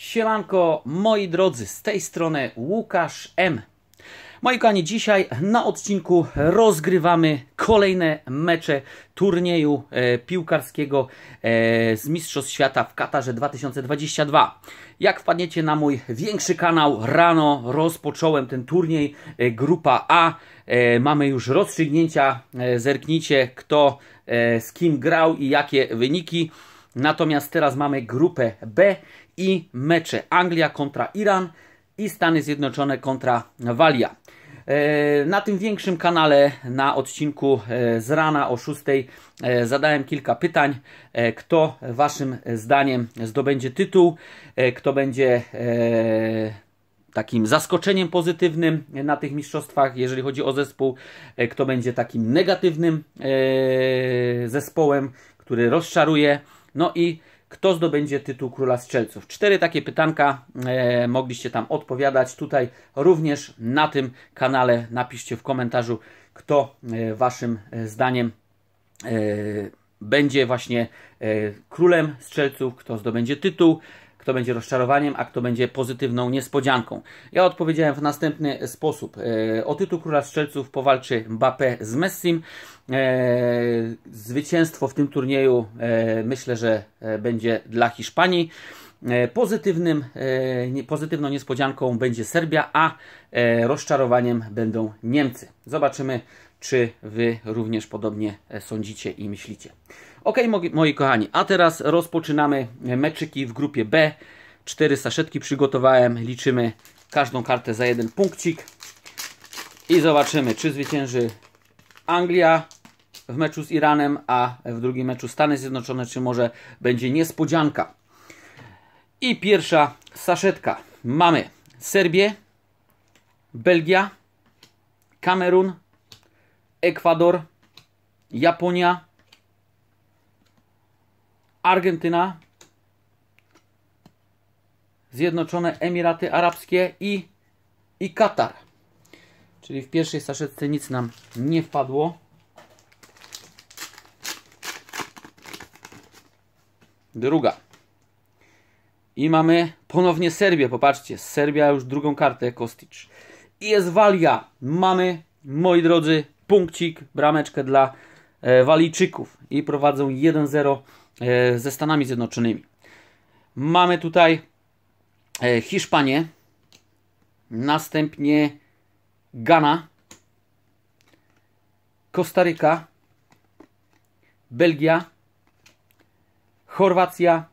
Siemanko, moi drodzy, z tej strony Łukasz M. Moi kochani, dzisiaj na odcinku rozgrywamy kolejne mecze turnieju e, piłkarskiego e, z Mistrzostw Świata w Katarze 2022. Jak wpadniecie na mój większy kanał, rano rozpocząłem ten turniej e, grupa A. E, mamy już rozstrzygnięcia, e, zerknijcie kto e, z kim grał i jakie wyniki. Natomiast teraz mamy grupę B i mecze Anglia kontra Iran i Stany Zjednoczone kontra Walia. E, na tym większym kanale, na odcinku e, z rana o 6 e, zadałem kilka pytań. Kto Waszym zdaniem zdobędzie tytuł? Kto będzie takim zaskoczeniem pozytywnym na tych mistrzostwach, jeżeli chodzi o zespół? Kto będzie takim negatywnym zespołem, który rozczaruje? No i kto zdobędzie tytuł króla strzelców? Cztery takie pytanka e, mogliście tam odpowiadać. Tutaj również na tym kanale napiszcie w komentarzu, kto e, waszym e, zdaniem e, będzie właśnie e, królem strzelców, kto zdobędzie tytuł kto będzie rozczarowaniem, a kto będzie pozytywną niespodzianką. Ja odpowiedziałem w następny sposób. E, o tytuł Króla Strzelców powalczy Mbappé z Messim. E, zwycięstwo w tym turnieju e, myślę, że będzie dla Hiszpanii. Pozytywnym, pozytywną niespodzianką będzie Serbia, a rozczarowaniem będą Niemcy. Zobaczymy, czy Wy również podobnie e, sądzicie i myślicie. Ok, moi kochani, a teraz rozpoczynamy e, meczyki w grupie B. Cztery saszetki przygotowałem, liczymy każdą kartę za jeden punkcik i zobaczymy, czy zwycięży Anglia w meczu z Iranem, a w drugim meczu Stany Zjednoczone, czy może będzie niespodzianka. I pierwsza saszetka. Mamy Serbię, Belgia, Kamerun, Ekwador, Japonia, Argentyna, Zjednoczone Emiraty Arabskie i, i Katar. Czyli w pierwszej saszetce nic nam nie wpadło. Druga. I mamy ponownie Serbię. Popatrzcie, Serbia już drugą kartę Kostic. I jest Walia. Mamy, moi drodzy, punkcik, brameczkę dla e, Walijczyków i prowadzą 1-0 e, ze Stanami Zjednoczonymi. Mamy tutaj e, Hiszpanię, następnie Ghana, Kostaryka, Belgia, Chorwacja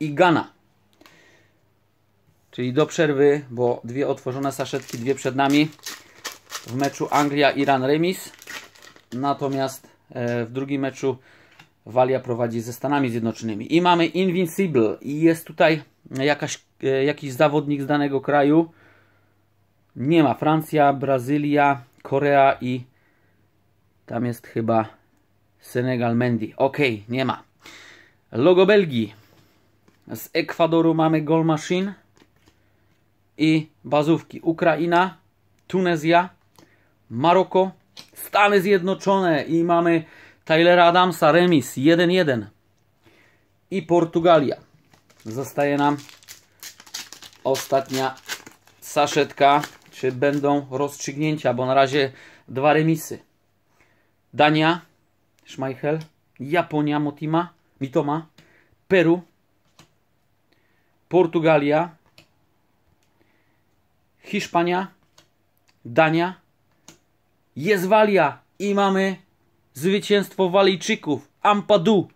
i Ghana. Czyli do przerwy, bo dwie otworzone saszetki, dwie przed nami w meczu Anglia-Iran remis. Natomiast e, w drugim meczu Walia prowadzi ze Stanami Zjednoczonymi. I mamy Invincible. I jest tutaj jakaś, e, jakiś zawodnik z danego kraju. Nie ma. Francja, Brazylia, Korea i tam jest chyba Senegal Mendy. Ok, nie ma. Logo Belgii. Z Ekwadoru mamy Goal Machine i bazówki Ukraina, Tunezja, Maroko, Stany Zjednoczone i mamy Tylera Adamsa, remis 1-1 i Portugalia. Zostaje nam ostatnia saszetka, czy będą rozstrzygnięcia, bo na razie dwa remisy. Dania, Schmeichel, Japonia, Motima, Mitoma, Peru, Portugalia, Hiszpania, Dania, jest Walia i mamy zwycięstwo Walijczyków, Ampadu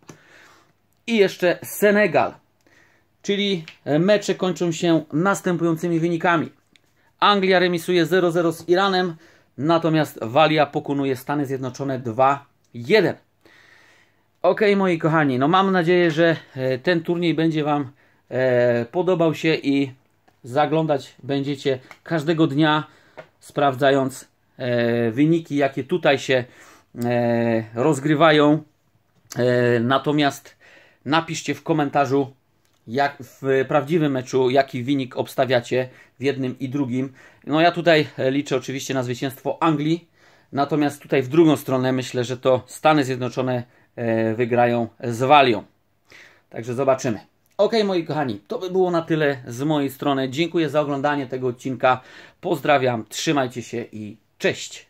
i jeszcze Senegal. Czyli e, mecze kończą się następującymi wynikami. Anglia remisuje 0-0 z Iranem, natomiast Walia pokonuje Stany Zjednoczone 2-1. Ok, moi kochani, no mam nadzieję, że e, ten turniej będzie Wam e, podobał się i zaglądać będziecie każdego dnia, sprawdzając E, wyniki, jakie tutaj się e, rozgrywają. E, natomiast napiszcie w komentarzu, jak w prawdziwym meczu, jaki wynik obstawiacie w jednym i drugim. No ja tutaj liczę oczywiście na zwycięstwo Anglii, natomiast tutaj w drugą stronę myślę, że to Stany Zjednoczone wygrają z Walią. Także zobaczymy. Ok, moi kochani, to by było na tyle z mojej strony. Dziękuję za oglądanie tego odcinka. Pozdrawiam, trzymajcie się i Cześć!